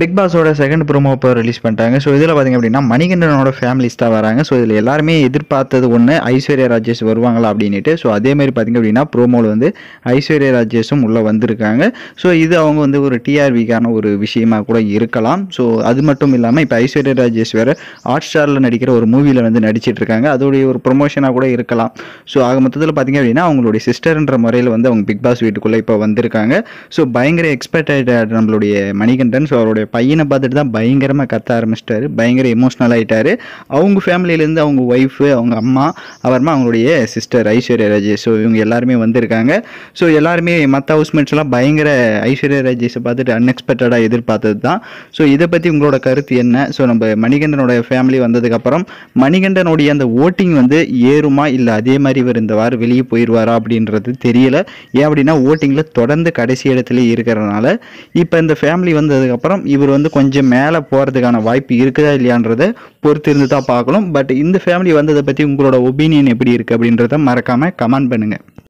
big பாஸோட second promo இப்போ release பண்ணிட்டாங்க ஸோ இதில் பார்த்திங்க அப்படின்னா மணிகண்டனோட ஃபேமிலிஸ் தான் வராங்க ஸோ இதில் எல்லாருமே எதிர்பார்த்தது ஒன்று ஐஸ்வர்யா ராஜேஷ் வருவாங்களா அப்படின்ட்டு ஸோ அதேமாதிரி பார்த்திங்க அப்படின்னா ப்ரோமோவில் வந்து ஐஸ்வர்யா ராஜேஷும் உள்ளே வந்திருக்காங்க ஸோ இது அவங்க வந்து ஒரு டிஆர்விக்கான ஒரு விஷயமாக கூட இருக்கலாம் ஸோ அது மட்டும் இல்லாமல் இப்போ ஐஸ்வர்யா ராஜேஷ் வேறு ஹாட் ஸ்டாரில் நடிக்கிற ஒரு மூவியில் வந்து நடிச்சிட்டு இருக்காங்க அதோடைய ஒரு ப்ரொமோஷனாக கூட இருக்கலாம் ஸோ ஆக மொத்தத்தில் பார்த்திங்க அப்படின்னா அவங்களுடைய சிஸ்டர்ன்ற முறையில் வந்து அவங்க பிக் பாஸ் வீட்டுக்குள்ளே இப்போ வந்திருக்காங்க ஸோ பயங்கர எக்ஸ்பெக்ட் நம்மளுடைய மணிகண்டன் ஸோ அவருடைய தன்னுடைய பையனை பார்த்துட்டு தான் பயங்கரமாக கத்த ஆரம்பிச்சிட்டாரு பயங்கர எமோஷ்னல் ஆகிட்டாரு அவங்க ஃபேமிலியிலேருந்து அவங்க ஒய்ஃபு அவங்க அம்மா அப்புறமா அவங்களுடைய சிஸ்டர் ஐஸ்வர்யா ராஜேஷ் ஸோ இவங்க எல்லாருமே வந்திருக்காங்க ஸோ எல்லாருமே மற்ற ஹவுஸ்மேட்ஸ்லாம் எல்லாம் பயங்கர ஐஸ்வர்யா ராஜேஷை பார்த்துட்டு அன்எக்ஸ்பெக்டடாக எதிர்பார்த்தது தான் ஸோ இதை பற்றி உங்களோட கருத்து என்ன ஸோ நம்ம மணிகண்டனோட ஃபேமிலி வந்ததுக்கப்புறம் மணிகண்டனுடைய அந்த ஓட்டிங் வந்து ஏறுமா இல்லை அதே மாதிரி இவர் இந்த வாரம் வெளியே போயிடுவாரா அப்படின்றது தெரியல ஏன் அப்படின்னா ஓட்டிங்கில் தொடர்ந்து கடைசி இடத்துல இருக்கிறனால இப்போ இந்த ஃபேமிலி வந்ததுக்கப்புறம் இவர் வந்து கொஞ்சம் மேலே போகிறதுக்கான வாய்ப்பு இருக்குதா இல்லையான்றதை பொறுத்து இருந்து தான் பார்க்கணும் பட் இந்த ஃபேமிலி வந்ததை பற்றி உங்களோட ஒப்பீனியன் எப்படி இருக்குது அப்படின்றத மறக்காமல் கமெண்ட் பண்ணுங்கள்